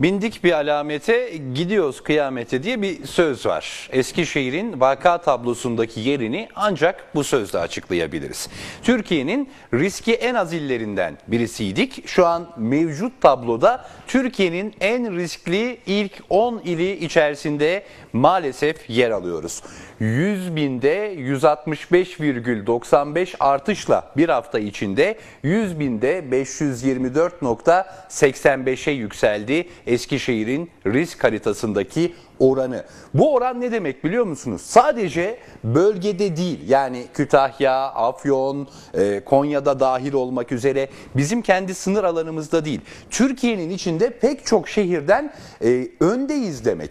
Bindik bir alamete gidiyoruz kıyamete diye bir söz var. Eskişehir'in vaka tablosundaki yerini ancak bu sözle açıklayabiliriz. Türkiye'nin riski en az illerinden birisiydik. Şu an mevcut tabloda Türkiye'nin en riskli ilk 10 ili içerisinde maalesef yer alıyoruz. 100 binde 165,95 artışla bir hafta içinde 100 binde 524.85'e yükseldi Eskişehir'in risk haritasındaki oranı. Bu oran ne demek biliyor musunuz? Sadece bölgede değil yani Kütahya, Afyon, e, Konya'da dahil olmak üzere bizim kendi sınır alanımızda değil. Türkiye'nin içinde pek çok şehirden e, öndeyiz demek.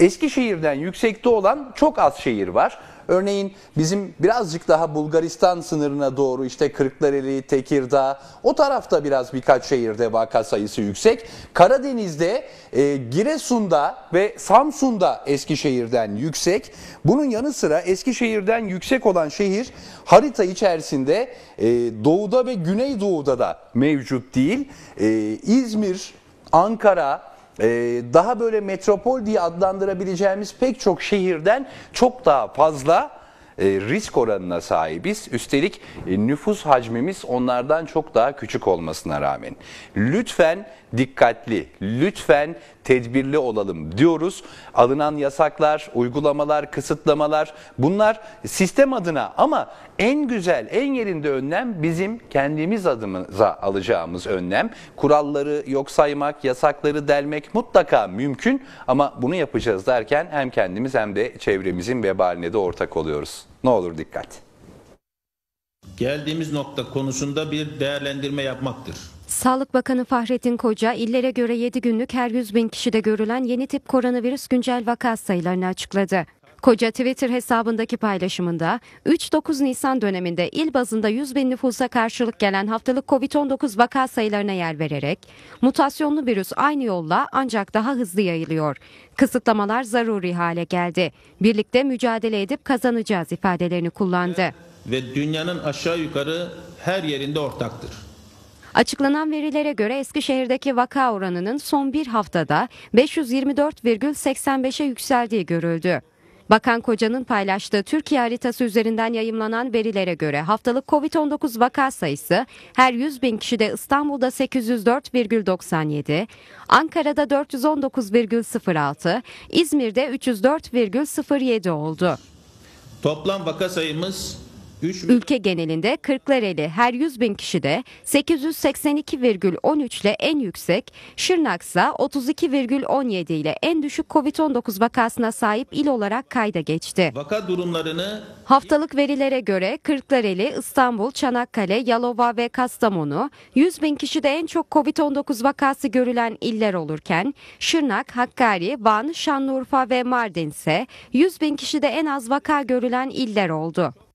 Eskişehir'den yüksekte olan çok az şehir var. Örneğin bizim birazcık daha Bulgaristan sınırına doğru işte Kırklareli, Tekirdağ o tarafta biraz birkaç şehirde vaka sayısı yüksek. Karadeniz'de e, Giresun'da ve Samsun'da Eskişehir'den yüksek. Bunun yanı sıra Eskişehir'den yüksek olan şehir harita içerisinde e, doğuda ve güneydoğuda da mevcut değil. E, İzmir, Ankara, ee, daha böyle metropol diye adlandırabileceğimiz pek çok şehirden çok daha fazla e, risk oranına sahibiz. Üstelik e, nüfus hacmimiz onlardan çok daha küçük olmasına rağmen. Lütfen dikkatli, lütfen tedbirli olalım diyoruz. Alınan yasaklar, uygulamalar, kısıtlamalar bunlar sistem adına ama en güzel, en yerinde önlem bizim kendimiz adımıza alacağımız önlem. Kuralları yok saymak, yasakları delmek mutlaka mümkün ama bunu yapacağız derken hem kendimiz hem de çevremizin vebaline de ortak oluyoruz. Ne olur dikkat. Geldiğimiz nokta konusunda bir değerlendirme yapmaktır. Sağlık Bakanı Fahrettin Koca, illere göre 7 günlük her 100 bin kişide görülen yeni tip koronavirüs güncel vaka sayılarını açıkladı. Koca Twitter hesabındaki paylaşımında 3-9 Nisan döneminde il bazında 100 bin nüfusa karşılık gelen haftalık COVID-19 vaka sayılarına yer vererek mutasyonlu virüs aynı yolla ancak daha hızlı yayılıyor. Kısıtlamalar zaruri hale geldi. Birlikte mücadele edip kazanacağız ifadelerini kullandı. Ve dünyanın aşağı yukarı her yerinde ortaktır. Açıklanan verilere göre Eskişehir'deki vaka oranının son bir haftada 524,85'e yükseldiği görüldü. Bakan Koca'nın paylaştığı Türkiye haritası üzerinden yayımlanan verilere göre haftalık COVID-19 vaka sayısı her 100 bin kişide İstanbul'da 804,97, Ankara'da 419,06, İzmir'de 304,07 oldu. Toplam vaka sayımız Ülke genelinde Kırklareli her 100 bin kişide 882,13 ile en yüksek, Şırnak ise 32,17 ile en düşük COVID-19 vakasına sahip il olarak kayda geçti. Vaka durumlarını... Haftalık verilere göre Kırklareli, İstanbul, Çanakkale, Yalova ve Kastamonu 100 bin kişide en çok COVID-19 vakası görülen iller olurken Şırnak, Hakkari, Van, Şanlıurfa ve Mardin ise 100 bin kişide en az vaka görülen iller oldu.